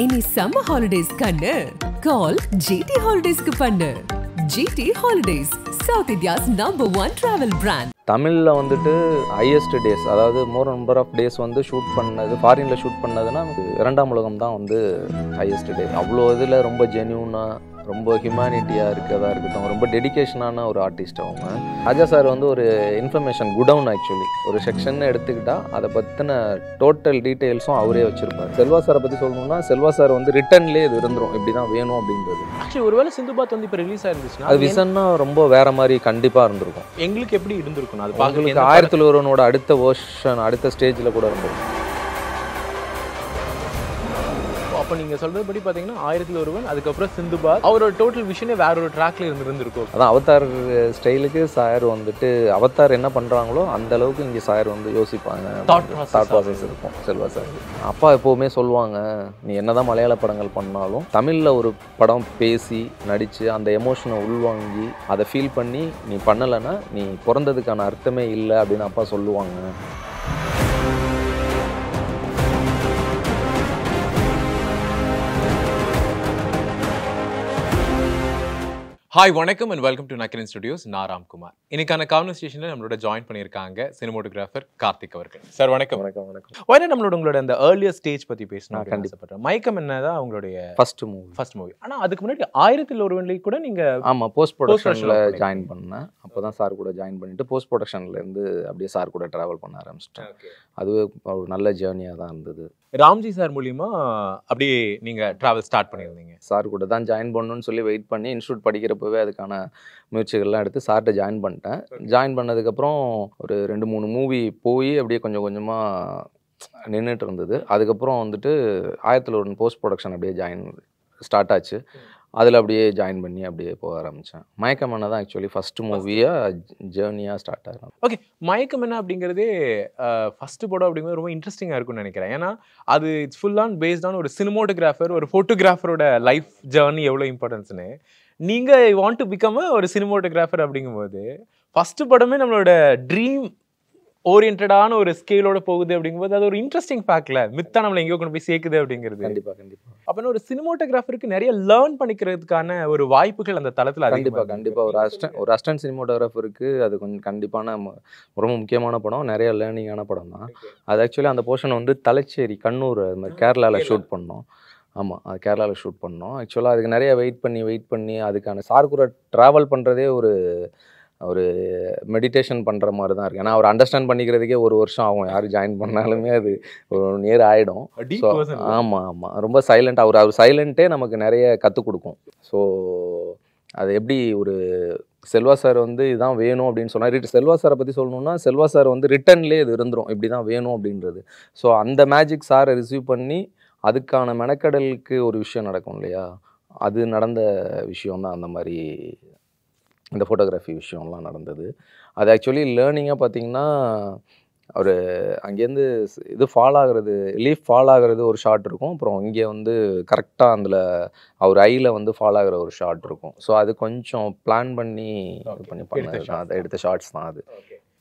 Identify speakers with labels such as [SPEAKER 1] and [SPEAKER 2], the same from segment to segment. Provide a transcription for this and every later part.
[SPEAKER 1] any summer holidays கண்ணு கால் GT ஹாலிடேஸ்க்கு பண்ணு GT holidays South India's number one travel brand
[SPEAKER 2] தமிழில் வந்துட்டு ஹையஸ்ட் டேஸ் அதாவது மோர் நம்பர் ஆஃப் டேஸ் வந்து ஷூட் பண்ணது ஃபாரினில் ஷூட் பண்ணதுன்னா இரண்டாம் உலகம் தான் வந்து ஹையஸ்ட் டே அவ்வளோ இதில் ரொம்ப ஜென்யூனாக ரொம்ப ஹியூமானிட்டியாக இருக்கிறதா இருக்கட்டும் ரொம்ப டெடிக்கேஷனான ஒரு ஆர்டிஸ்ட் அவங்க ராஜா சார் வந்து ஒரு இன்ஃபர்மேஷன் குடவுன் ஆக்சுவலி ஒரு செக்ஷன் எடுத்துக்கிட்டால் அதை பற்றின டோட்டல் டீட்டெயில்ஸும் அவரே வச்சுருப்பார் செல்வா சாரை பற்றி சொல்லணும்னா செல்வா சார் வந்து ரிட்டன்லேயே இது இருந்துரும் இப்படி தான் வேணும் அப்படின்றது
[SPEAKER 1] ஆக்சுவலி ஒருவேளை சிந்து பாத் வந்து இப்போ ரிலீஸ் ஆயிருந்துச்சுன்னா அது விசன்னா
[SPEAKER 2] ரொம்ப வேற மாதிரி கண்டிப்பாக இருந்திருக்கும்
[SPEAKER 1] எங்களுக்கு எப்படி இருந்திருக்கும் அது பார்க்கறதுக்கு ஆயிரத்தி
[SPEAKER 2] ஒருவனோட அடுத்த வேர்ஷன் அடுத்த ஸ்டேஜில் கூட இருந்திருக்கும்
[SPEAKER 1] இப்போ நீங்கள் படி பார்த்தீங்கன்னா ஆயிரத்தில் ஒருவன் அதுக்கப்புறம் சிந்துபால் அவரோட டோட்டல் விஷனே வேற ஒரு ட்ராக்ல இருந்து இருந்திருக்கும்
[SPEAKER 2] அதான் அவத்தார் ஸ்டைலுக்கு சாயர் வந்துட்டு அவத்தார் என்ன பண்ணுறாங்களோ அந்த அளவுக்கு இங்கே சாயர் வந்து யோசிப்பாங்க தாட் ப்ராசஸ் இருக்கும் செல்வா சார் அப்பா எப்போவுமே சொல்லுவாங்க நீ என்னதான் மலையாள படங்கள் பண்ணாலும் தமிழில் ஒரு படம் பேசி நடித்து அந்த எமோஷனை உள்வாங்கி அதை ஃபீல் பண்ணி நீ பண்ணலைன்னா நீ பிறந்ததுக்கான அர்த்தமே இல்லை அப்படின்னு அப்பா சொல்லுவாங்க
[SPEAKER 1] ஹாய் வணக்கம் and welcome to Nakkaran studios நான் ராம்குமார் இன்னைக்கான கான்வர்சேஷனில் நம்மளோட ஜாயின் பண்ணியிருக்காங்க சினிமோட்டோகிராஃபர் கார்த்திக் அவர்கள் சார் வணக்கம் வணக்கம் வணக்கம் ஒயனா நம்மளோட உங்களோட அந்த ஏர்லியர் ஸ்டேஜ் பற்றி பேசணும் கண்டிப்பாக மயக்கம் என்ன தான் உங்களுடைய ஃபர்ஸ்ட் மூவி ஃபர்ஸ்ட் மூவி ஆனால் அதுக்கு முன்னாடி ஆயிரத்தில் வண்டி கூட நீங்கள் ஆமாம் போஸ்ட் ப்ரொடக்ஷனில் ஜாயின் பண்ணேன்
[SPEAKER 2] அப்போ தான் சார் கூட ஜாயின் பண்ணிட்டு போஸ்ட் இருந்து அப்படியே சார் கூட ட்ராவல் பண்ண ஆரம்பிச்சிட்டேன் அது ஒரு நல்ல ஜேர்னியாக தான் இருந்தது
[SPEAKER 1] ராம்ஜி சார் மூலியமா அப்படியே நீங்க ட்ராவல் ஸ்டார்ட் பண்ணியிருந்தீங்க
[SPEAKER 2] சார் கூட தான் ஜாயின் பண்ணணும்னு சொல்லி வெயிட் பண்ணி இன்ஸ்டியூட் படிக்கிற அப்போவே அதுக்கான முயற்சிகள்லாம் எடுத்து சார்ட்டை ஜாயின் பண்ணிட்டேன் ஜாயின் பண்ணதுக்கப்புறம் ஒரு ரெண்டு மூணு மூவி போய் அப்படியே கொஞ்சம் கொஞ்சமாக நின்றுட்டு இருந்தது அதுக்கப்புறம் வந்துட்டு ஆயிரத்தில் ஒரு போஸ்ட் ப்ரொடக்ஷன் அப்படியே ஜாயின் ஸ்டார்ட் ஆச்சு அதில் அப்படியே ஜாயின் பண்ணி அப்படியே போக ஆரம்பித்தேன் என்ன தான் ஆக்சுவலி ஃபஸ்ட்டு மூவியாக ஜேர்னியாக ஸ்டார்ட் ஆகும்
[SPEAKER 1] ஓகே என்ன அப்படிங்கிறதே ஃபஸ்ட்டு படம் அப்படிங்கிறது ரொம்ப இன்ட்ரெஸ்டிங்காக இருக்கும்னு நினைக்கிறேன் ஏன்னா அது it's full on based on ஒரு சினிமோட்டோகிராஃபர் ஒரு ஃபோட்டோகிராஃபரோட லைஃப் ஜேர்னி எவ்வளோ இம்பார்ட்டன்ஸ்னு நீங்கள் வாண்ட் டு பிகம் ஒரு சினிமோட்டோகிராஃபர் அப்படிங்கும்போது ஃபஸ்ட்டு படமே நம்மளோட ட்ரீம் ஓரியன்டான ஒரு ஸ்கேலோட போகுது அப்படிங்கும்போது அது ஒரு இன்ட்ரெஸ்டிங் ஃபேக்ட்ல மித்தா நம்மளை எங்கேயோ கொண்டு போய் சேர்க்குது அப்படிங்கிறது கண்டிப்பாக கண்டிப்பாக அப்போ ஒரு சினிமோட்டோகிராஃபருக்கு நிறைய லேர்ன் பண்ணிக்கிறதுக்கான ஒரு வாய்ப்புகள் அந்த தளத்தில் கண்டிப்பாக கண்டிப்பாக
[SPEAKER 2] ஒரு அஸ்டன் ஒரு அஸ்டன் சினிமோட்டோகிராஃபருக்கு அது கொஞ்சம் கண்டிப்பான ரொம்ப முக்கியமான படம் நிறைய லேர்னிங்கான படம் தான் அது ஆக்சுவலி அந்த போர்ஷன் வந்து தலைச்சேரி கண்ணூர் அது மாதிரி கேரளாவில் ஷூட் பண்ணோம் ஆமாம் அது கேரளாவில் ஷூட் பண்ணோம் ஆக்சுவலாக அதுக்கு நிறைய வெயிட் பண்ணி வெயிட் பண்ணி அதுக்கான சார் கூட ட்ராவல் பண்ணுறதே ஒரு ஒரு மெடிடேஷன் பண்ணுற மாதிரி தான் இருக்குது ஏன்னா அவர் அண்டர்ஸ்டாண்ட் பண்ணிக்கிறதுக்கே ஒரு வருஷம் ஆகும் யார் ஜாயின் பண்ணாலுமே அது ஒரு ஒன் இயர் ஆகிடும் ஆமாம் ஆமாம் ரொம்ப சைலண்ட் அவர் அவர் சைலண்ட்டே நமக்கு நிறைய கற்றுக் கொடுக்கும் ஸோ அது எப்படி ஒரு செல்வா சார் வந்து இதுதான் வேணும் அப்படின்னு சொன்னால் செல்வா சாரை பற்றி சொல்லணும்னா செல்வா சார் வந்து ரிட்டன்லேயே இது இருந்துடும் இப்படி தான் வேணும் அப்படின்றது ஸோ அந்த மேஜிக் சாரை ரிசீவ் பண்ணி அதுக்கான மெனக்கடலுக்கு ஒரு விஷயம் நடக்கும் இல்லையா அது நடந்த விஷயம் தான் அந்த மாதிரி இந்த ஃபோட்டோகிராஃபி விஷயம்லாம் நடந்தது அது ஆக்சுவலி லேர்னிங்காக பார்த்தீங்கன்னா ஒரு அங்கேருந்து இது ஃபால் ஆகிறது லீஃப் ஃபால் ஆகிறது ஒரு ஷாட் இருக்கும் அப்புறம் இங்கே வந்து கரெக்டாக அதில் அவர் ஐயில் வந்து ஃபால் ஆகிற ஒரு ஷாட் இருக்கும் ஸோ அது கொஞ்சம் பிளான் பண்ணி இது பண்ணி அதை எடுத்த ஷார்ட்ஸ் தான் அது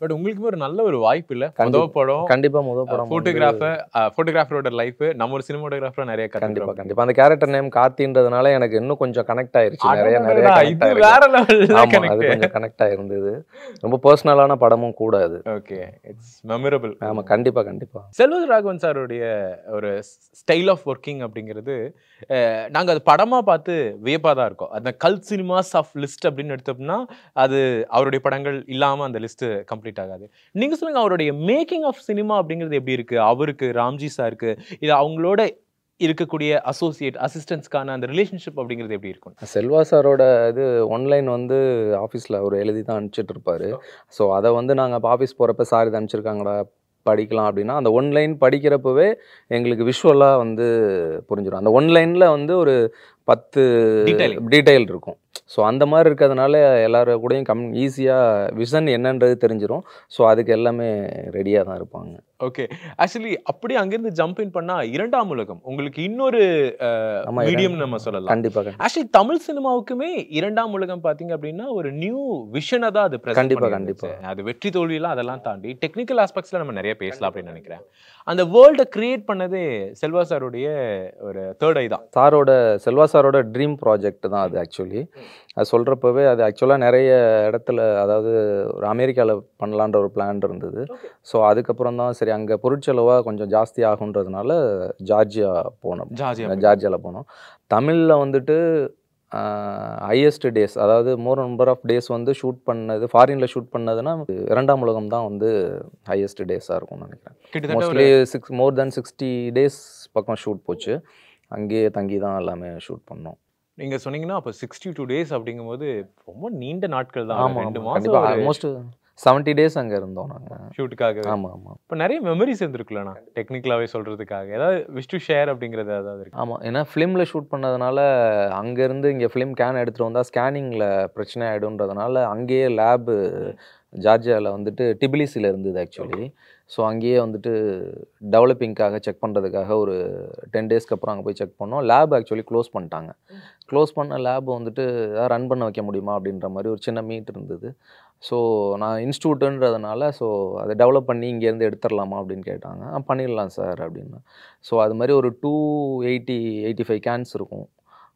[SPEAKER 1] பட் உங்களுக்குமே ஒரு நல்ல ஒரு வாய்ப்பு இல்லை முதல் படம் கண்டிப்பா முதல் படம் ஃபோட்டோகிராஃபர் ஃபோட்டோகிராஃபரோட லைஃப் நம்ம ஒரு சினிமாட்டோகிராஃபராக நிறைய கண்டிப்பாக
[SPEAKER 2] கண்டிப்பா அந்த கேரக்டர் நேம் கார்த்தின்றதுனால எனக்கு இன்னும் கொஞ்சம் கனெக்ட் ஆயிருச்சு நிறைய நிறைய வேற லெவல் அது கொஞ்சம் கனெக்ட் ஆயிருந்தது ரொம்ப பர்சனலான படமும் கூட அது ஓகே இட்ஸ் மெமரபிள் ஆமா கண்டிப்பா கண்டிப்பா
[SPEAKER 1] செல்வது ராகவன் சாருடைய ஒரு ஸ்டைல் ஆஃப் ஒர்க்கிங் அப்படிங்கிறது நாங்கள் அது படமா பார்த்து வியப்பா தான் இருக்கோம் அந்த கல் சினிமாஸ் ஆஃப் லிஸ்ட் அப்படின்னு எடுத்தோம்னா அது அவருடைய படங்கள் இல்லாமல் அந்த லிஸ்ட் கம்ப்ளீட் கம்ப்ளீட் ஆகாது நீங்கள் சொல்லுங்கள் அவருடைய மேக்கிங் ஆஃப் சினிமா அப்படிங்கிறது எப்படி இருக்குது அவருக்கு ராம்ஜி சாருக்கு இது அவங்களோட இருக்கக்கூடிய அசோசியேட் அசிஸ்டன்ஸ்க்கான அந்த ரிலேஷன்ஷிப் அப்படிங்கிறது எப்படி இருக்கும்
[SPEAKER 2] செல்வா சாரோட இது ஒன்லைன் வந்து ஆஃபீஸில் அவர் எழுதி தான் அனுப்பிச்சிட்டு இருப்பார் ஸோ அதை வந்து நாங்கள் இப்போ ஆஃபீஸ் போகிறப்ப சார் இதை அனுப்பிச்சிருக்காங்களா படிக்கலாம் அப்படின்னா அந்த ஒன்லைன் படிக்கிறப்பவே எங்களுக்கு விஷுவலாக வந்து புரிஞ்சிடும் அந்த ஒன்லைனில் வந்து ஒரு பத்து டீட்டெயில் இருக்கும் ஸோ அந்த மாதிரி இருக்கிறதுனால எல்லோரு கூடயும் கம் ஈஸியாக விஷன் என்னன்றது தெரிஞ்சிடும் ஸோ அதுக்கு எல்லாமே ரெடியாக தான்
[SPEAKER 1] இருப்பாங்க ஓகே ஆக்சுவலி அப்படி அங்கிருந்து ஜம்ப் இன் பண்ணா இரண்டாம் உலகம் உங்களுக்கு இன்னொரு மீடியம் நம்ம சொல்லலாம் கண்டிப்பாக ஆக்சுவலி தமிழ் சினிமாவுக்குமே இரண்டாம் உலகம் பார்த்தீங்க அப்படின்னா ஒரு நியூ விஷனை தான் அது கண்டிப்பாக கண்டிப்பாக அது வெற்றி தோல்வியெல்லாம் அதெல்லாம் தாண்டி டெக்னிக்கல் ஆஸ்பெக்ட்ஸ்ல நம்ம நிறைய பேசலாம் அப்படின்னு நினைக்கிறேன் அந்த வேர்ல்டை கிரியேட் பண்ணதே செல்வா சாருடைய ஒரு தேர்ட் ஐ தான்
[SPEAKER 2] சாரோட செல்வா சாரோட ட்ரீம் ப்ராஜெக்ட் தான் அது ஆக்சுவலி அது சொல்கிறப்பவே அது ஆக்சுவலாக நிறைய இடத்துல அதாவது ஒரு அமெரிக்காவில் பண்ணலான்ற ஒரு பிளான் இருந்தது ஸோ அதுக்கப்புறம் தான் சரி சரி அங்கே பொருட்செலவாக கொஞ்சம் ஜாஸ்தி ஆகுன்றதுனால ஜார்ஜியா போனோம் ஜார்ஜியா ஜார்ஜியாவில் போனோம் தமிழில் வந்துட்டு ஹையஸ்ட் டேஸ் அதாவது மோர் நம்பர் ஆஃப் டேஸ் வந்து ஷூட் பண்ணது ஃபாரினில் ஷூட் பண்ணதுன்னா இரண்டாம் உலகம் தான் வந்து ஹையஸ்ட் டேஸாக இருக்கும்னு நினைக்கிறேன் mostly six more than sixty days பக்கம் ஷூட் போச்சு அங்கேயே தங்கி தான் எல்லாமே ஷூட் பண்ணோம்
[SPEAKER 1] நீங்கள் சொன்னீங்கன்னா அப்போ சிக்ஸ்டி டூ டேஸ் அப்படிங்கும்போது ரொம்ப நீண்ட நாட்கள் தான் ஆமாம் ரெண்டு ஆல்மோஸ்ட்
[SPEAKER 2] செவன்ட்டி டேஸ் அங்கே இருந்தோம் நாங்கள்
[SPEAKER 1] ஷூட்டுக்காக ஆமாம் ஆமாம் இப்போ நிறைய மெமரிஸ் இருந்திருக்குல்லண்ணா டெக்னிக்கலாகவே சொல்கிறதுக்காக ஏதாவது விஷ் டு ஷேர் அப்படிங்கிறது ஏதாவது இருக்குது ஆமாம்
[SPEAKER 2] ஏன்னா ஃபிலிமில் ஷூட் பண்ணதுனால அங்கேருந்து இங்கே ஃபிலிம் கேன் எடுத்துகிட்டு வந்தால் ஸ்கேனிங்கில் பிரச்சனை ஆகிடும்ன்றதுனால அங்கேயே லேபு ஜார்ஜியாவில் வந்துட்டு டிபிலிசியில் இருந்தது ஆக்சுவலி ஸோ அங்கேயே வந்துட்டு டெவலப்பிங்க்காக செக் பண்ணுறதுக்காக ஒரு டென் டேஸ்க்கு அப்புறம் அங்கே போய் செக் பண்ணோம் லேப் ஆக்சுவலி க்ளோஸ் பண்ணிட்டாங்க க்ளோஸ் பண்ண லேப் வந்துட்டு ரன் பண்ண வைக்க முடியுமா அப்படின்ற மாதிரி ஒரு சின்ன மீட் இருந்தது ஸோ நான் இன்ஸ்டியூட்டுன்றதுனால ஸோ அதை டெவலப் பண்ணி இங்கேருந்து எடுத்துடலாமா அப்படின்னு கேட்டாங்க பண்ணிடலாம் சார் அப்படின்னா ஸோ அது மாதிரி ஒரு two eighty eighty five cans இருக்கும்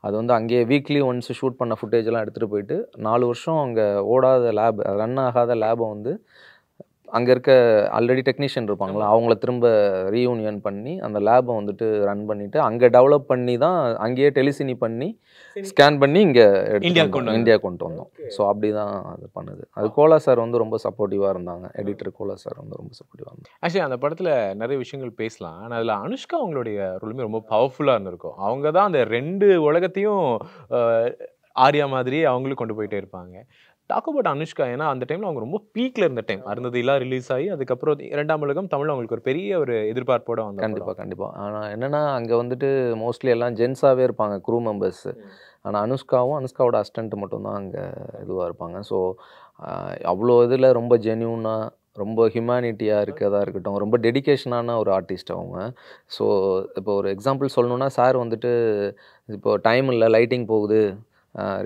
[SPEAKER 2] அது வந்து அங்கேயே வீக்லி ஒன்ஸ் ஷூட் பண்ண ஃபுட்டேஜெல்லாம் எடுத்துகிட்டு போயிட்டு நாலு வருஷம் அங்கே ஓடாத லேப் ரன் ஆகாத லேபை வந்து அங்கே இருக்க ஆல்ரெடி டெக்னீஷியன் இருப்பாங்களா அவங்கள திரும்ப ரீயூனியன் பண்ணி அந்த லேபை வந்துட்டு ரன் பண்ணிவிட்டு அங்கே டெவலப் பண்ணி தான் அங்கேயே டெலிசினி பண்ணி ஸ்கேன் பண்ணி இங்கே இந்தியா கொண்டு இந்தியா கொண்டு வந்தோம் ஸோ அப்படி தான் அது பண்ணுது அது கோலா சார் வந்து ரொம்ப சப்போர்ட்டிவாக இருந்தாங்க எடிட்டர் கோலா சார் வந்து ரொம்ப சப்போர்ட்டிவாக
[SPEAKER 1] இருந்தாங்க ஆக்சுவலி அந்த படத்தில் நிறைய விஷயங்கள் பேசலாம் ஆனால் அதில் அனுஷ்கா அவங்களுடைய ரொம்பவே ரொம்ப பவர்ஃபுல்லாக இருந்திருக்கும் அவங்க தான் அந்த ரெண்டு உலகத்தையும் ஆரியா மாதிரி அவங்களும் கொண்டு போயிட்டே இருப்பாங்க டாக் அபவுட் அனுஷ்கா ஏன்னா அந்த டைமில் அவங்க ரொம்ப பீக்கில் இருந்த டைம் எல்லாம் ரிலீஸ் ஆகி அதுக்கப்புறம் இரண்டாம் உலகம் தமிழ் அவங்களுக்கு ஒரு பெரிய ஒரு எதிர்பார்ப்போட வந்து கண்டிப்பாக கண்டிப்பாக ஆனால் என்னென்னா அங்கே வந்துட்டு மோஸ்ட்லி எல்லாம்
[SPEAKER 2] ஜென்ஸாகவே இருப்பாங்க க்ரூ மெம்பர்ஸ் ஆனால் அனுஷ்காவும் அனுஷ்காவோட அஸ்டண்ட்டு மட்டும்தான் அங்கே இதுவாக இருப்பாங்க ஸோ அவ்வளோ இதில் ரொம்ப ஜென்யூனாக ரொம்ப ஹியூமானிட்டியாக இருக்கிறதா இருக்கட்டும் ரொம்ப டெடிக்கேஷனான ஒரு ஆர்டிஸ்ட் அவங்க ஸோ இப்போ ஒரு எக்ஸாம்பிள் சொல்லணுன்னா சார் வந்துட்டு இப்போ டைம் இல்லை லைட்டிங் போகுது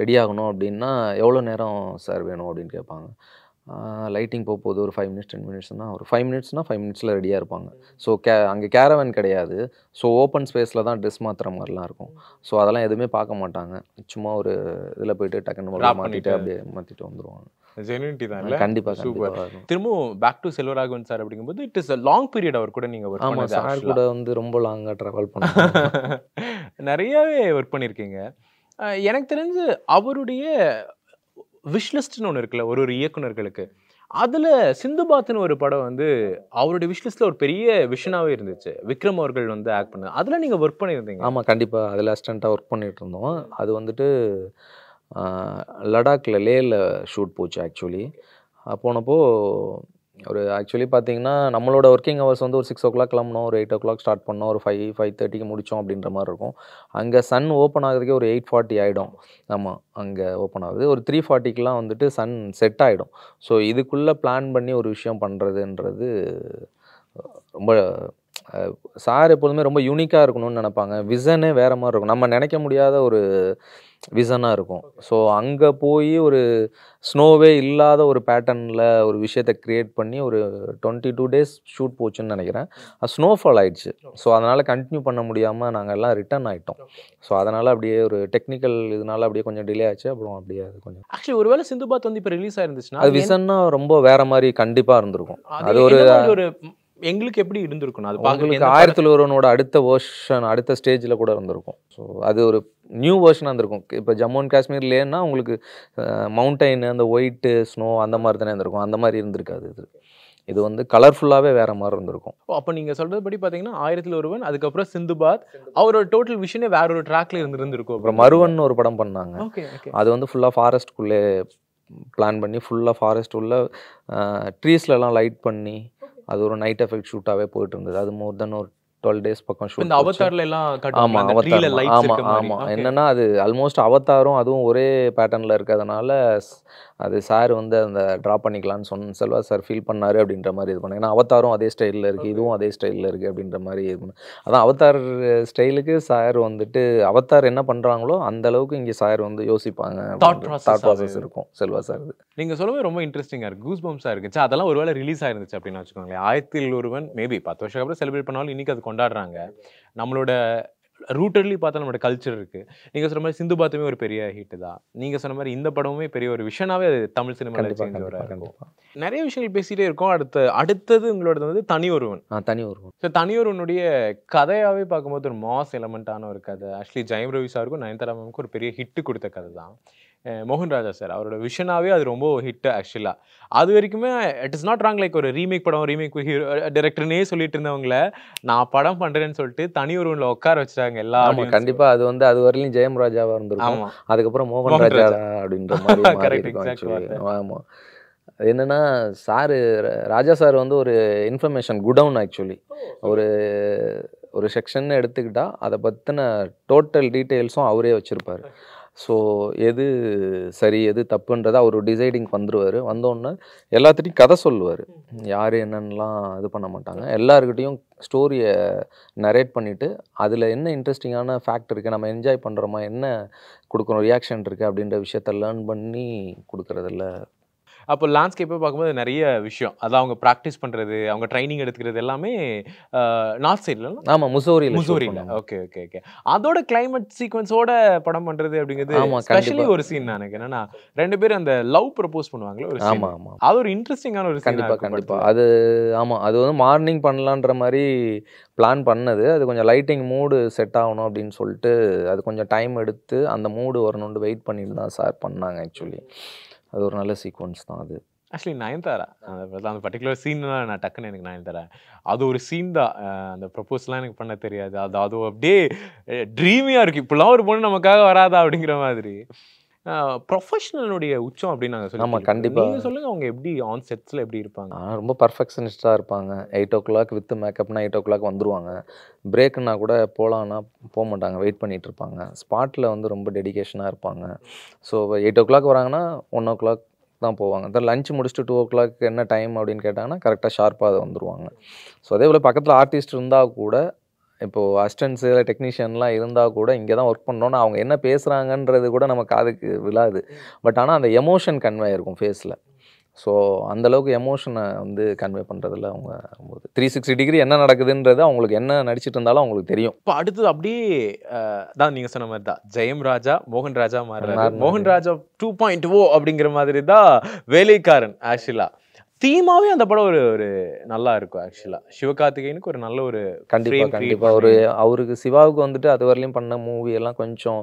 [SPEAKER 2] ரெடி ஆகணும் அப்படின்னா எவ்வளோ நேரம் சார் வேணும் அப்படின்னு கேட்பாங்க லைட்டிங் போக போது ஒரு ஃபைவ் மினிட்ஸ் டென் மினிட்ஸ்னால் ஒரு ஃபைவ் மினிட்ஸ்னால் ஃபைவ் மினிட்ஸில் ரெடியாக இருப்பாங்க ஸோ கே அங்கே கேரவன் கிடையாது ஸோ ஓப்பன் ஸ்பேஸில் தான் ட்ரெஸ் மாற்றுற மாதிரிலாம் இருக்கும் ஸோ அதெல்லாம் எதுவுமே பார்க்க மாட்டாங்க சும்மா ஒரு இதில் போயிட்டு டக்குன்னு மாட்டிட்டு அப்படியே மாற்றிட்டு
[SPEAKER 1] வந்துடுவாங்க ஜெனியூனிட்டி தான் இல்லை கண்டிப்பாக திரும்பவும் பேக் டு செல்வராகவன் சார் அப்படிங்கும்போது it is a long period அவர் கூட நீங்கள் ஒர்க் ஆமாம் சார் கூட வந்து ரொம்ப லாங்காக ட்ராவல் பண்ண நிறையாவே ஒர்க் பண்ணியிருக்கீங்க எனக்கு தெரிஞ்சு அவருடைய விஷ்லிஸ்ட்னு ஒன்று இருக்குல்ல ஒரு ஒரு இயக்குநர்களுக்கு அதில் சிந்துபாத்னு ஒரு படம் வந்து அவருடைய விஷ்லிஸ்டில் ஒரு பெரிய விஷனாகவே இருந்துச்சு விக்ரம் அவர்கள் வந்து ஆக்ட் பண்ண அதில் நீங்கள் ஒர்க் பண்ணியிருந்தீங்க ஆமாம் கண்டிப்பாக
[SPEAKER 2] அதில் அஸ்டண்ட்டாக ஒர்க் பண்ணிகிட்டு இருந்தோம் அது வந்துட்டு லடாக்கில் லேயில் ஷூட் போச்சு ஆக்சுவலி போனப்போ ஒரு ஆக்சுவலி பார்த்தீங்கன்னா நம்மளோட ஒர்க்கிங் ஹவர்ஸ் வந்து ஒரு சிக்ஸ் ஓ கிளாக் கிளம்பணும் ஒரு எயிட் ஓ கிளாக் ஸ்டார்ட் பண்ணோம் ஒரு ஃபைவ் ஃபைவ் தேர்ட்டிக்கு முடித்தோம் அப்படின்ற மாதிரி இருக்கும் அங்கே சன் ஓப்பன் ஆகிறதுக்கே ஒரு எயிட் ஃபார்ட்டி ஆகிடும் ஆமாம் அங்கே ஓப்பன் ஆகுது ஒரு த்ரீ ஃபார்ட்டிக்கெலாம் வந்துட்டு சன் செட் ஆகிடும் ஸோ இதுக்குள்ளே பிளான் பண்ணி ஒரு விஷயம் பண்ணுறதுன்றது ரொம்ப சார் எப்பொழுதுமே ரொம்ப யூனிக்காக இருக்கணும்னு நினைப்பாங்க விசனே வேறு மாதிரி இருக்கும் நம்ம நினைக்க முடியாத ஒரு விசனாக இருக்கும் ஸோ அங்கே போய் ஒரு ஸ்னோவே இல்லாத ஒரு பேட்டர்னில் ஒரு விஷயத்தை க்ரியேட் பண்ணி ஒரு டுவெண்ட்டி டூ டேஸ் ஷூட் போச்சுன்னு நினைக்கிறேன் அது ஸ்னோஃபால் ஆகிடுச்சு ஸோ அதனால் கண்டினியூ பண்ண முடியாமல் நாங்கள் எல்லாம் ரிட்டர்ன் ஆகிட்டோம் ஸோ அதனால் அப்படியே ஒரு டெக்னிக்கல் இதனால அப்படியே கொஞ்சம் டிலே ஆச்சு அப்புறம் அப்படியே அது கொஞ்சம்
[SPEAKER 1] ஆக்சுவலி ஒருவேளை சிந்து பாத் வந்து இப்போ ரிலீஸ் ஆயிருந்துச்சுன்னா அது விசன்னா
[SPEAKER 2] ரொம்ப வேற மாதிரி கண்டிப்பாக இருந்திருக்கும் அது
[SPEAKER 1] ஒரு எங்களுக்கு எப்படி இருந்திருக்கும் அது பார்க்கறதுக்கு ஆயிரத்தி
[SPEAKER 2] ஒருவனோட அடுத்த வேர்ஷன் அடுத்த ஸ்டேஜில் கூட இருந்திருக்கும் ஸோ அது ஒரு நியூ வேர்ஷனாக இருந்திருக்கும் இப்போ ஜம்மு அண்ட் காஷ்மீர்லேன்னா உங்களுக்கு மவுண்டைன் அந்த ஒயிட்டு ஸ்னோ அந்த மாதிரி தானே இருந்திருக்கும் அந்த மாதிரி இருந்திருக்காது இது இது வந்து கலர்ஃபுல்லாகவே வேற மாதிரி இருந்திருக்கும்
[SPEAKER 1] அப்போ நீங்கள் படி பார்த்தீங்கன்னா ஆயிரத்தில் ஒருவன் அதுக்கப்புறம் சிந்துபாத் அவரோட டோட்டல் விஷயமே வேற ஒரு ட்ராக்ல இருந்து இருந்திருக்கும் அப்புறம் மருவன்
[SPEAKER 2] ஒரு படம் பண்ணாங்க அது வந்து ஃபுல்லாக ஃபாரஸ்ட்குள்ளே பிளான் பண்ணி ஃபுல்லாக ஃபாரஸ்ட் உள்ள ட்ரீஸ்லலாம் லைட் பண்ணி அது ஒரு நைட் எஃபெக்ட் ஷூட்டாகவே போயிட்டு இருந்தது அது மோர் தென் ஒரு டுவெல் டேஸ் பக்கம் ஷூட் இந்த அவதாரில் எல்லாம் ஆமாம் அவதார் ஆமாம் ஆமாம் என்னென்னா அது ஆல்மோஸ்ட் அவதாரும் அதுவும் ஒரே பேட்டர்னில் இருக்கிறதுனால அது சார் வந்து அந்த ட்ரா பண்ணிக்கலான்னு சொன்ன செல்வா சார் ஃபீல் பண்ணார் அப்படின்ற மாதிரி இது பண்ணேன் ஏன்னா அவத்தாரும் அதே ஸ்டைலில் இருக்குது இதுவும் அதே ஸ்டைலில் இருக்குது அப்படின்ற மாதிரி இது பண்ணேன் அதான் அவத்தார் ஸ்டைலுக்கு சார் வந்துட்டு அவத்தார் என்ன பண்ணுறாங்களோ அந்த அளவுக்கு இங்கே சார் வந்து யோசிப்பாங்க தாட் ப்ராசஸ் இருக்கும் செல்வா சார்
[SPEAKER 1] இது நீங்கள் சொல்லவே ரொம்ப இன்ட்ரெஸ்டிங்காக இருக்குது கூஸ் பம்ப்ஸாக இருந்துச்சு அதெல்லாம் ஒரு வேளை ரிலீஸ் ஆயிருந்துச்சு அப்படின்னு வச்சுக்கோங்களேன் ஆயிரத்தில் ஒருவன் மேபி பத்து வருஷம் அப்புறம் செலிப்ரேட் பண்ணாலும் இன்றைக்கி அது கொண்டாடுறாங்க நம்மளோட ரூட்டட்லி பார்த்தா நம்மளோட கல்ச்சர் இருக்குது நீங்கள் சொன்ன மாதிரி சிந்து பாத்துமே ஒரு பெரிய ஹிட் தான் நீங்கள் சொன்ன மாதிரி இந்த படமுமே பெரிய ஒரு விஷனாவே அது தமிழ் சினிமாவில் இருக்கும் நிறைய விஷயங்கள் பேசிகிட்டே இருக்கோம் அடுத்த அடுத்தது உங்களோட வந்து தனி ஒருவன் தனி ஒருவன் ஸோ தனி ஒருவனுடைய கதையாகவே பார்க்கும்போது ஒரு மாஸ் எலமெண்ட்டான ஒரு கதை ஆக்சுவலி ஜெயம் ரவி சாருக்கும் நயன்தாரா ஒரு பெரிய ஹிட் கொடுத்த கதை தான் மோகன்ராஜா சார் அவரோட விஷனாகவே அது ரொம்ப ஹிட் ஆக்சுவலாக அது வரைக்குமே it is not wrong like ஒரு ரீமேக் படம் ரீமேக் ஹீரோ டேரக்டர்னே சொல்லிட்டு இருந்தவங்கள நான் படம் பண்ணுறேன்னு சொல்லிட்டு தனி ஒருவனில் உட்கார வச்சாங்க எல்லாம் கண்டிப்பாக
[SPEAKER 2] அது வந்து அது வரலையும் ஜெயம் ராஜாவாக இருந்திருக்கும் அதுக்கப்புறம் மோகன் ராஜா அப்படின்ற மாதிரி ஆமாம் என்னன்னா சாரு ராஜா சார் வந்து ஒரு இன்ஃபர்மேஷன் குடவுன் ஆக்சுவலி ஒரு ஒரு செக்ஷன் எடுத்துக்கிட்டால் அதை பற்றின டோட்டல் டீட்டெயில்ஸும் அவரே வச்சுருப்பார் ஸோ எது சரி எது தப்புன்றதை அவர் டிசைடிங் வந்துடுவார் வந்தோடனே எல்லாத்துட்டையும் கதை சொல்லுவார் யார் என்னன்னலாம் இது பண்ண மாட்டாங்க எல்லாருக்கிட்டையும் ஸ்டோரியை நரேட் பண்ணிவிட்டு அதில் என்ன இன்ட்ரெஸ்டிங்கான ஃபேக்ட் இருக்குது நம்ம என்ஜாய் பண்ணுறோமா என்ன கொடுக்குறோம் ரியாக்ஷன் இருக்குது அப்படின்ற விஷயத்த லேர்ன் பண்ணி கொடுக்குறதில்ல
[SPEAKER 1] அப்போ லேண்ட்ஸ்கேப்பை பார்க்கும்போது நிறைய விஷயம் அதான் அவங்க ப்ராக்டிஸ் பண்ணுறது அவங்க ட்ரைனிங் எடுத்துக்கிறது எல்லாமே நார்த் சைடில் ஆமாம் முசோரியில் முசோரியில் ஓகே ஓகே ஓகே அதோட கிளைமேட் சீக்வன்ஸோட படம் பண்ணுறது அப்படிங்கிறது ஸ்பெஷலி ஒரு சீன் நான் எனக்கு என்னன்னா ரெண்டு பேரும் அந்த லவ் ப்ரப்போஸ் பண்ணுவாங்களே ஒரு ஆமாம் ஆமாம் அது ஒரு இன்ட்ரெஸ்டிங்கான ஒரு கண்டிப்பாக கண்டிப்பாக
[SPEAKER 2] அது ஆமாம் அது வந்து மார்னிங் பண்ணலான்ற மாதிரி பிளான் பண்ணது அது கொஞ்சம் லைட்டிங் மூடு செட் ஆகணும் அப்படின்னு சொல்லிட்டு அது கொஞ்சம் டைம் எடுத்து அந்த மூடு வரணுன்ட்டு வெயிட் பண்ணிட்டு தான் சார் பண்ணாங்க ஆக்சுவலி அது ஒரு நல்ல சீக்வன்ஸ் தான் அது
[SPEAKER 1] ஆக்சுவலி நயன்தாரா அந்த அந்த பர்டிகுலர் சீன் நான் டக்குன்னு எனக்கு நயன்தாரா அது ஒரு சீன் தான் அந்த ப்ரப்போஸ்லாம் எனக்கு பண்ண தெரியாது அது அது அப்படியே ட்ரீமியாக இருக்குது இப்படிலாம் ஒரு பொண்ணு நமக்காக வராதா அப்படிங்கிற மாதிரி ப்ரொஃபஷனலுடைய உச்சம் அப்படின்னு நாங்கள் சொல்லி ஆமாம் கண்டிப்பாக நீங்கள் சொல்லுங்கள் அவங்க எப்படி ஆன் செட்ஸில் எப்படி இருப்பாங்க ஆனால் ரொம்ப பர்ஃபெக்ஷனிஸ்டாக இருப்பாங்க எயிட் ஓ
[SPEAKER 2] கிளாக் வித் மேக்கப்னா எயிட் ஓ கிளாக் வந்துருவாங்க பிரேக்குன்னா கூட போகலான்னா போக மாட்டாங்க வெயிட் பண்ணிட்டு இருப்பாங்க ஸ்பாட்டில் வந்து ரொம்ப டெடிக்கேஷனாக இருப்பாங்க ஸோ எயிட் ஓ கிளாக் வராங்கன்னா ஒன் ஓ கிளாக் தான் போவாங்க அந்த லஞ்ச் முடிச்சுட்டு டூ ஓ கிளாக் என்ன டைம் அப்படின்னு கேட்டாங்கன்னா கரெக்டாக ஷார்ப்பாக அதை வந்துடுவாங்க ஸோ அதே போல் பக்கத்தில் ஆர்டிஸ்ட் இருந்தால் கூட இப்போது இல்லை டெக்னீஷியன்லாம் இருந்தால் கூட இங்கே தான் ஒர்க் பண்ணோன்னா அவங்க என்ன பேசுகிறாங்கன்றது கூட நம்ம காதுக்கு விழாது பட் ஆனால் அந்த எமோஷன் கன்வே இருக்கும் ஃபேஸில் ஸோ அந்தளவுக்கு எமோஷனை வந்து கன்வே பண்ணுறதுல அவங்க த்ரீ சிக்ஸ்டி டிகிரி என்ன நடக்குதுன்றது அவங்களுக்கு என்ன நடிச்சிட்டு இருந்தாலும் அவங்களுக்கு தெரியும்
[SPEAKER 1] இப்போ அடுத்தது அப்படியே தான் நீங்கள் சொன்ன மாதிரி தான் ஜெயம் ராஜா மோகன் ராஜா மாதிரி மோகன் ராஜா டூ பாயிண்ட் ஓ அப்படிங்கிற மாதிரி தான் வேலைக்காரன் ஆஷிலா தீமாவே அந்த படம் ஒரு ஒரு நல்லா இருக்கும் ஆக்சுவலா சிவகார்த்திகேயனுக்கு ஒரு நல்ல ஒரு கண்டிப்பா கண்டிப்பா ஒரு
[SPEAKER 2] அவருக்கு சிவாவுக்கு வந்துட்டு அது வரலையும் பண்ண மூவி எல்லாம் கொஞ்சம்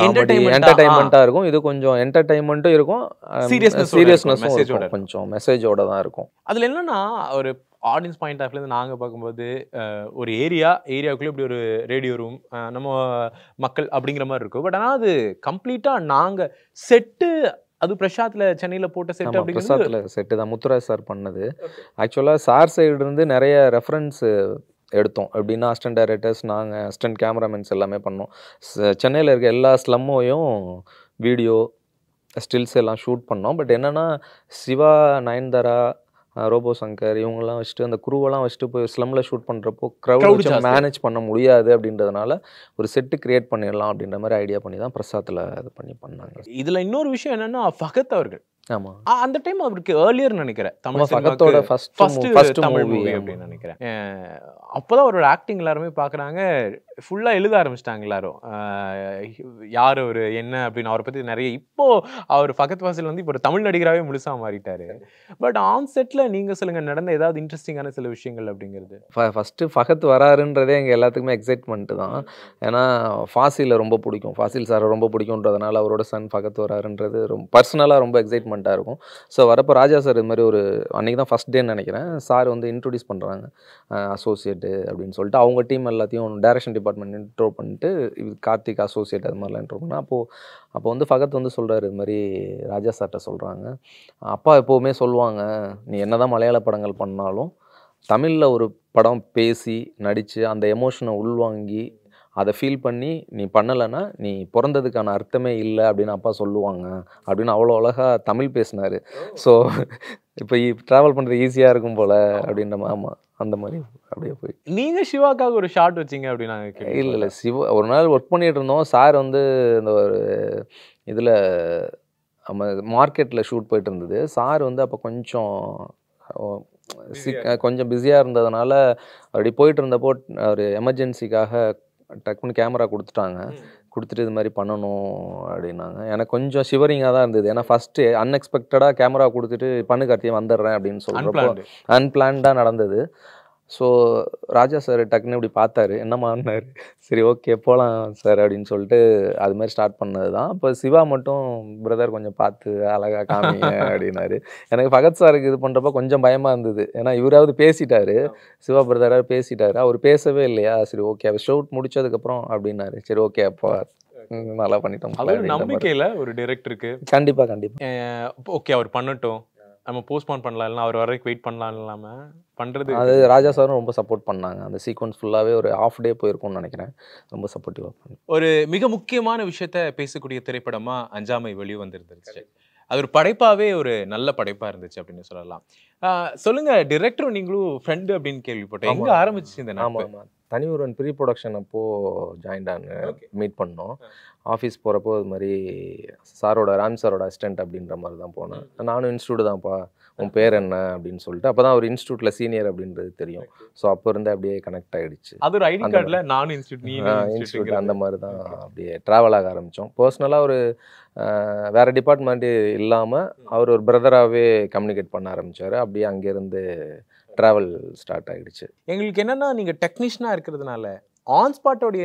[SPEAKER 2] காமெடி என்டர்டைன்மெண்ட்டாக இருக்கும் இது கொஞ்சம் என்டர்டைன்மெண்ட்டும் இருக்கும் சீரியஸ்னஸும் கொஞ்சம் மெசேஜோட தான் இருக்கும்
[SPEAKER 1] அதில் என்னன்னா ஒரு ஆடியன்ஸ் பாயிண்ட் ஆஃப்ல இருந்து நாங்கள் பார்க்கும்போது ஒரு ஏரியா ஏரியாவுக்குள்ளே இப்படி ஒரு ரேடியோ ரூம் நம்ம மக்கள் அப்படிங்கிற மாதிரி இருக்கும் பட் ஆனால் அது கம்ப்ளீட்டாக நாங்கள் செட்டு அது பிரசாத்ல சென்னையில போட்ட செட் பிரசாத்ல
[SPEAKER 2] செட்டு தான் முத்துராஜ் சார் பண்ணது ஆக்சுவலா சார் சைடு இருந்து நிறைய ரெஃபரன்ஸ் எடுத்தோம் எப்படின்னா அஸ்டன்ட் டைரக்டர்ஸ் நாங்கள் அஸ்டன்ட் கேமராமேன்ஸ் எல்லாமே பண்ணோம் சென்னையில் இருக்க எல்லா ஸ்லம்மையும் வீடியோ ஸ்டில்ஸ் எல்லாம் ஷூட் பண்ணோம் பட் என்னென்னா சிவா நயன்தாரா ரோபோ சங்கர் இவங்கெல்லாம் வச்சுட்டு அந்த குருவெல்லாம் வச்சுட்டு போய் ஸ்லம்மில் ஷூட் பண்ணுறப்போ க்ரௌட் மேனேஜ் பண்ண முடியாது அப்படின்றதுனால ஒரு செட்டு கிரியேட் பண்ணிடலாம் அப்படின்ற மாதிரி ஐடியா பண்ணி தான் பிரசாத்தில் இது பண்ணி பண்ணாங்க
[SPEAKER 1] இதில் இன்னொரு விஷயம் என்னென்னா ஃபகத் அவர்கள் ஆமா அந்த டைம் அவருக்கு ஏர்லியர் நினைக்கிறேன் தமிழ் சகத்தோட ஃபர்ஸ்ட் தமிழ் மூவி அப்படின்னு நினைக்கிறேன் அப்போதான் அவரோட ஆக்டிங் எல்லாருமே பார்க்குறாங்க ஃபுல்லாக எழுத ஆரம்பிச்சிட்டாங்க எல்லாரும் யார் அவர் என்ன அப்படின்னு அவரை பற்றி நிறைய இப்போ அவர் ஃபகத் வாசல் வந்து இப்போ தமிழ் நடிகராகவே முழுசாக மாறிட்டாரு பட் ஆன் செட்டில் நீங்கள் சொல்லுங்கள் நடந்த ஏதாவது இன்ட்ரெஸ்டிங்கான சில விஷயங்கள் அப்படிங்கிறது
[SPEAKER 2] ஃபஸ்ட்டு ஃபகத் வராருன்றதே எங்கள் எல்லாத்துக்குமே எக்ஸைட்மெண்ட்டு தான் ஏன்னா ஃபாசிலில் ரொம்ப பிடிக்கும் ஃபாசில் சாரை ரொம்ப பிடிக்கும்ன்றதுனால அவரோட சன் ஃபகத் வராருன்றது ரொம்ப பர்சனலாக ரொம்ப எக்ஸைட்மெண்ட் டிஃப்ரெண்ட்டாக இருக்கும் ஸோ வரப்போ ராஜா சார் இது மாதிரி ஒரு அன்றைக்கி தான் ஃபஸ்ட் டேன்னு நினைக்கிறேன் சார் வந்து இன்ட்ரொடியூஸ் பண்ணுறாங்க அசோசியேட்டு அப்படின்னு சொல்லிட்டு அவங்க டீம் எல்லாத்தையும் டேரக்ஷன் டிபார்ட்மெண்ட் இன்ட்ரோ பண்ணிட்டு இது கார்த்திக் அசோசியேட் அது மாதிரிலாம் இன்ட்ரோ பண்ணால் அப்போது அப்போ வந்து ஃபகத் வந்து சொல்கிறாரு இது மாதிரி ராஜா சார்கிட்ட சொல்கிறாங்க அப்பா எப்போவுமே சொல்லுவாங்க நீ என்ன தான் மலையாள படங்கள் பண்ணாலும் தமிழில் ஒரு படம் பேசி நடித்து அந்த எமோஷனை உள்வாங்கி அதை ஃபீல் பண்ணி நீ பண்ணலைன்னா நீ பிறந்ததுக்கான அர்த்தமே இல்லை அப்படின்னு அப்பா சொல்லுவாங்க அப்படின்னு அவ்வளோ அழகாக தமிழ் பேசினார் ஸோ இப்போ ட்ராவல் பண்ணுறது ஈஸியாக இருக்கும் போல் அப்படின்ற ஆமாம் அந்த மாதிரி அப்படியே போய்
[SPEAKER 1] நீங்கள் சிவாக்காக ஒரு ஷார்ட் வச்சிங்க நாங்கள்
[SPEAKER 2] இல்லை இல்லை சிவா ஒரு நாள் ஒர்க் பண்ணிகிட்டு இருந்தோம் சார் வந்து இந்த ஒரு இதில் நம்ம மார்க்கெட்டில் ஷூட் போயிட்டு இருந்தது சார் வந்து அப்போ கொஞ்சம் கொஞ்சம் பிஸியாக இருந்ததுனால அப்படி போயிட்டு இருந்தப்போ ஒரு எமர்ஜென்சிக்காக டக்குன்னு கேமரா கொடுத்துட்டாங்க கொடுத்துட்டு இது மாதிரி பண்ணணும் அப்படின்னாங்க எனக்கு கொஞ்சம் ஷிவரிங்காக தான் இருந்தது ஏன்னா ஃபஸ்ட்டு அன்எக்ஸ்பெக்டடாக கேமரா கொடுத்துட்டு பண்ணு கார்த்தியை வந்துடுறேன் அப்படின்னு சொல்கிறப்போ அன்பிளான்டாக நடந்தது ஸோ ராஜா சார் டக்குன்னு இப்படி பார்த்தாரு என்னமான்னாரு சரி ஓகே போகலாம் சார் அப்படின்னு சொல்லிட்டு அது மாதிரி ஸ்டார்ட் பண்ணது தான் இப்போ சிவா மட்டும் பிரதர் கொஞ்சம் பார்த்து அழகாக காமி அப்படின்னாரு எனக்கு பகத் சாருக்கு இது பண்ணுறப்ப கொஞ்சம் பயமாக இருந்தது ஏன்னா இவராவது பேசிட்டாரு சிவா பிரதராக பேசிட்டாரு அவர் பேசவே இல்லையா சரி ஓகே அவர் ஷவுட் முடிச்சதுக்கப்புறம் அப்படின்னாரு சரி ஓகே அப்போ நல்லா பண்ணிட்டோம் நம்பிக்கையில்
[SPEAKER 1] ஒரு டேரக்டருக்கு கண்டிப்பாக கண்டிப்பாக ஓகே அவர் பண்ணட்டும் நம்ம போஸ்ட்போன் பண்ணலாம் இல்லை அவர் வரைக்கும் வெயிட் பண்ணலாம் இல்லாமல் பண்ணுறது அது
[SPEAKER 2] ராஜா சாரும் ரொம்ப சப்போர்ட் பண்ணாங்க அந்த சீக்வன்ஸ் ஃபுல்லாகவே ஒரு ஆஃப் டே போயிருக்கும்னு நினைக்கிறேன் ரொம்ப சப்போர்ட்டிவாக
[SPEAKER 1] ஒரு மிக முக்கியமான விஷயத்த பேசக்கூடிய திரைப்படமாக அஞ்சாமை வெளியே வந்துருந்துருச்சு அது ஒரு படைப்பாகவே ஒரு நல்ல படைப்பாக இருந்துச்சு அப்படின்னு சொல்லலாம் சொல்லுங்க டிரெக்டரும் நீங்களும் ஃப்ரெண்டு அப்படின்னு கேள்விப்பட்டேன் எங்கே ஆரம்பிச்சு
[SPEAKER 2] இந்த நாம தனி ஒருவன் ப்ரீ ப்ரொடக்ஷன் அப்போது ஜாயின் மீட் பண்ணோம் ஆஃபீஸ் போகிறப்போ அது மாதிரி சாரோட ராம் சாரோட அசிஸ்டன்ட் அப்படின்ற மாதிரி தான் போனேன் நானும் இன்ஸ்டியூட் தான்ப்பா உன் பேர் என்ன அப்படின்னு சொல்லிட்டு அப்போ தான் ஒரு இன்ஸ்டியூட்டில் சீனியர் அப்படின்றது தெரியும் ஸோ அப்போ இருந்து அப்படியே கனெக்ட் ஆகிடுச்சு
[SPEAKER 1] அது ஒரு ஐடி கார்டில் நானும் இன்ஸ்டியூட் இன்ஸ்டியூட் அந்த மாதிரி தான் அப்படியே
[SPEAKER 2] ட்ராவல் ஆக ஆரம்பித்தோம் பர்சனலாக ஒரு வேறு டிபார்ட்மெண்ட் இல்லாமல் அவர் ஒரு பிரதராகவே கம்யூனிகேட் பண்ண ஆரம்பித்தார் அப்படியே அங்கேருந்து ட்ராவல் ஸ்டார்ட் ஆகிடுச்சு
[SPEAKER 1] எங்களுக்கு என்னென்னா நீங்கள் டெக்னீஷியனாக இருக்கிறதுனால ஆன் ஸ்பாட்டோடைய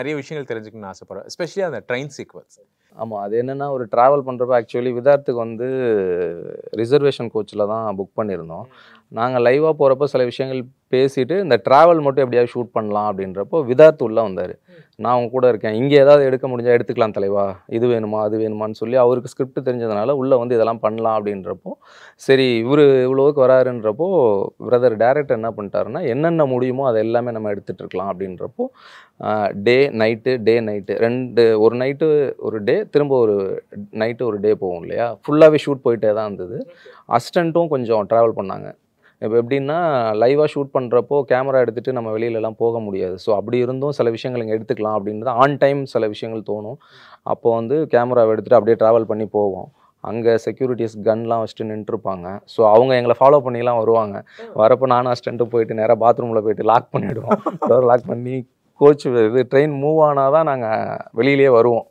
[SPEAKER 1] நிறைய விஷயங்கள் தெரிஞ்சுக்கணும்னு ஆசைப்பட்றேன் எஸ்பெஷலி அந்த ட்ரெயின் சீக்வன்ஸ்
[SPEAKER 2] ஆமாம் அது என்னென்னா ஒரு ட்ராவல் பண்ணுறப்ப ஆக்சுவலி விதார்த்துக்கு வந்து ரிசர்வேஷன் கோச்சில் தான் புக் பண்ணியிருந்தோம் நாங்கள் லைவாக போகிறப்ப சில விஷயங்கள் பேசிட்டு இந்த ட்ராவல் மட்டும் எப்படியாவது ஷூட் பண்ணலாம் அப்படின்றப்போ விதார்த்து உள்ளே வந்தார் நான் அவங்க கூட இருக்கேன் இங்கே ஏதாவது எடுக்க முடிஞ்சால் எடுத்துக்கலாம் தலைவா இது வேணுமா அது வேணுமான்னு சொல்லி அவருக்கு ஸ்கிரிப்ட் தெரிஞ்சதுனால உள்ளே வந்து இதெல்லாம் பண்ணலாம் அப்படின்றப்போ சரி இவர் இவ்வளோவுக்கு வராருன்றப்போ பிரதர் டேரக்டர் என்ன பண்ணிட்டாருன்னா என்னென்ன முடியுமோ அதை எல்லாமே நம்ம எடுத்துகிட்ருக்கலாம் அப்படின்றப்போ டே நைட்டு டே நைட்டு ரெண்டு ஒரு நைட்டு ஒரு டே திரும்ப ஒரு நைட்டு ஒரு டே போகும் இல்லையா ஃபுல்லாகவே ஷூட் போயிட்டே தான் இருந்தது அஸ்டண்ட்டும் கொஞ்சம் ட்ராவல் பண்ணாங்க இப்போ எப்படின்னா லைவாக ஷூட் பண்ணுறப்போ கேமரா எடுத்துகிட்டு நம்ம வெளியிலலாம் போக முடியாது ஸோ அப்படி இருந்தும் சில விஷயங்கள் இங்கே எடுத்துக்கலாம் அப்படின்றது ஆன் டைம் சில விஷயங்கள் தோணும் அப்போ வந்து கேமராவை எடுத்துகிட்டு அப்படியே ட்ராவல் பண்ணி போவோம் அங்கே செக்யூரிட்டிஸ் கன்லாம் வச்சுட்டு நின்றுருப்பாங்க ஸோ அவங்க எங்களை ஃபாலோ பண்ணிலாம் வருவாங்க வரப்போ நானும் அஸ்டண்ட்டு போயிட்டு நேராக பாத்ரூமில் போயிட்டு லாக் பண்ணிவிடுவோம் டோர் லாக் பண்ணி கோச் இது ட்ரெயின் மூவ் ஆனால் தான் நாங்கள் வெளியிலேயே வருவோம்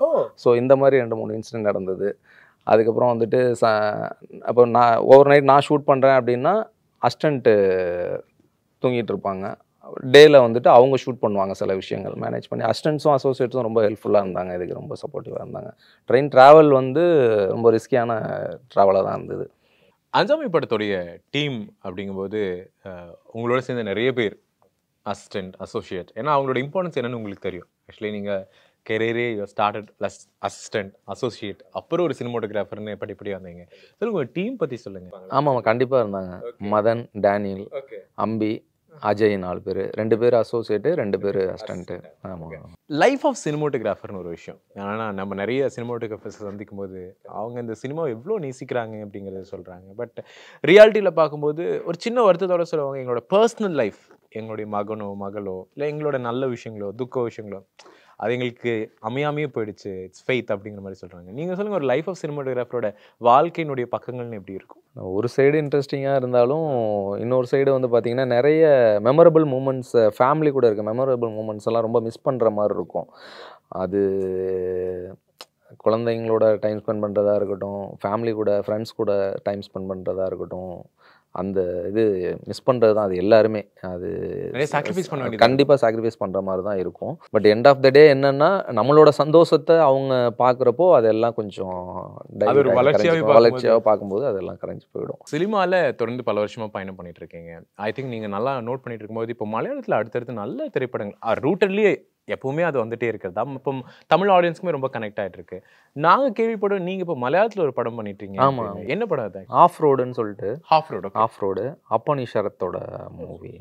[SPEAKER 2] ஸோ இந்த மாதிரி ரெண்டு மூணு இன்சிடென்ட் நடந்தது அதுக்கப்புறம் வந்துட்டு ச அப்போ நான் ஓவர் நைட் நான் ஷூட் பண்ணுறேன் அப்படின்னா அஸ்டண்ட்டு தூங்கிட்டு இருப்பாங்க டேயில் வந்துட்டு அவங்க ஷூட் பண்ணுவாங்க சில விஷயங்கள் மேனேஜ் பண்ணி அஸ்டன்ஸும் அசோசியேட்ஸும் ரொம்ப ஹெல்ப்ஃபுல்லாக இருந்தாங்க இதுக்கு ரொம்ப சப்போர்ட்டிவாக இருந்தாங்க ட்ரெயின் ட்ராவல் வந்து ரொம்ப ரிஸ்கியான ட்ராவலாக தான்
[SPEAKER 1] இருந்தது அஞ்சாமி படத்துடைய டீம் அப்படிங்கும்போது உங்களோட சேர்ந்த நிறைய பேர் அசிஸ்டன்ட் அசோசியேட் ஏன்னா அவங்களோட இம்பார்ட்டன்ஸ் என்னென்னு உங்களுக்கு தெரியும் ஆக்சுவலி நீங்கள் கெரியரே you started plus assistant associate அப்புறம் ஒரு சினிமோட்டோகிராஃபர்னு எப்படி இப்படி வந்தீங்க சொல்லுங்க உங்கள் டீம் பற்றி சொல்லுங்கள்
[SPEAKER 2] ஆமாம் கண்டிப்பாக இருந்தாங்க மதன் டேனியல் அம்பி அஜய் நாலு பேர் ரெண்டு பேர் அசோசியேட்டு ரெண்டு பேர் அசிஸ்டண்ட்டு ஆமாம்
[SPEAKER 1] லைஃப் ஆஃப் சினிமோட்டோகிராஃபர்னு ஒரு விஷயம் ஏன்னா நம்ம நிறைய சினிமோட்டோகிராஃபர்ஸ் சந்திக்கும் போது அவங்க இந்த சினிமா எவ்வளோ நேசிக்கிறாங்க அப்படிங்கிறத சொல்கிறாங்க பட் ரியாலிட்டியில் பார்க்கும்போது ஒரு சின்ன வருத்தத்தோட சொல்லுவாங்க எங்களோட பர்சனல் லைஃப் எங்களுடைய மகனோ மகளோ இல்லை எங்களோட நல்ல விஷயங்களோ துக்க விஷயங்களோ அது எங்களுக்கு அமையாமையே போயிடுச்சு இட்ஸ் ஃபெய்த் அப்படிங்கிற மாதிரி சொல்கிறாங்க நீங்கள் சொல்லுங்கள் ஒரு லைஃப் ஆஃப் சினிமாட்டோகிராஃபரோட வாழ்க்கையினுடைய பக்கங்கள்னு எப்படி இருக்கும்
[SPEAKER 2] ஒரு சைடு இன்ட்ரெஸ்டிங்காக இருந்தாலும் இன்னொரு சைடு வந்து பார்த்திங்கன்னா நிறைய மெமரபிள் மூமெண்ட்ஸ் ஃபேமிலி கூட இருக்க மெமரபிள் மூமெண்ட்ஸ் எல்லாம் ரொம்ப மிஸ் பண்ணுற மாதிரி இருக்கும் அது குழந்தைங்களோட டைம் ஸ்பெண்ட் பண்ணுறதா இருக்கட்டும் ஃபேமிலி கூட ஃப்ரெண்ட்ஸ் கூட டைம் ஸ்பெண்ட் பண்ணுறதா இருக்கட்டும் அந்த இது மிஸ் பண்ணுறது தான் அது எல்லாருமே அது சாக்ரிஃபைஸ் பண்ண கண்டிப்பாக சாக்ரிஃபைஸ் பண்ணுற மாதிரி தான் இருக்கும் but end of the day என்னென்னா நம்மளோட சந்தோஷத்தை அவங்க பார்க்குறப்போ அதெல்லாம் கொஞ்சம் வளர்ச்சியாக பார்க்கும்போது
[SPEAKER 1] அதெல்லாம் கரைஞ்சி போயிடும் சினிமாவில் தொடர்ந்து பல வருஷமாக பயணம் பண்ணிட்டு இருக்கீங்க ஐ திங்க் நீங்கள் நல்லா நோட் பண்ணிட்டு இருக்கும்போது இப்போ மலையாளத்தில் அடுத்தடுத்து நல்ல திரைப்படங்கள் ரூட்டட்லேயே எப்பவுமே அது வந்துட்டே இருக்கிறதா இப்போ தமிழ் ஆடியன்ஸ்க்குமே ரொம்ப கனெக்ட் ஆகிட்டு இருக்கு நாங்கள் கேள்விப்படும் நீங்கள் இப்போ மலையாளத்தில் ஒரு படம் பண்ணிட்டீங்க ஆமாம் என்ன படம் அது ஆஃப் ரோடுன்னு சொல்லிட்டு ஆஃப் ரோடு ஆஃப் ரோடு அப்பனி சரத்தோட மூவி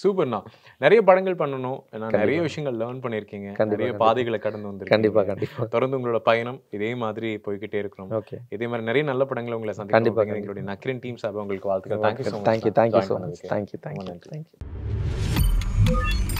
[SPEAKER 1] சூப்பர்ண்ணா நிறைய படங்கள் பண்ணணும் நிறைய விஷயங்கள் லேர்ன் பண்ணியிருக்கீங்க நிறைய பாதைகளை கடந்து வந்து கண்டிப்பா கண்டிப்பா தொடர்ந்து உங்களோட பயணம் இதே மாதிரி போய்கிட்டே இருக்கணும் ஓகே இதே மாதிரி நிறைய நல்ல படங்களை உங்களை கண்டிப்பாக எங்களுடைய நக்ரின் டீம் சார்பாக உங்களுக்கு வாழ்த்துக்கள் thank you thank you thank you thank you thank you thank you